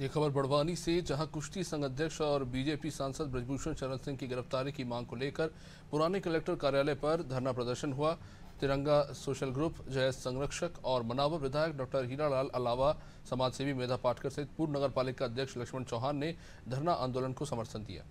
ये खबर बड़वानी से जहां कुश्ती संघ अध्यक्ष और बीजेपी सांसद ब्रजभूषण चरण सिंह की गिरफ्तारी की मांग को लेकर पुराने कलेक्टर कार्यालय पर धरना प्रदर्शन हुआ तिरंगा सोशल ग्रुप जय संरक्षक और मनावर विधायक डॉक्टर हीरालाल अलावा समाजसेवी मेधा पाटकर सहित पूर्व नगर पालिका अध्यक्ष लक्ष्मण चौहान ने धरना आंदोलन को समर्थन दिया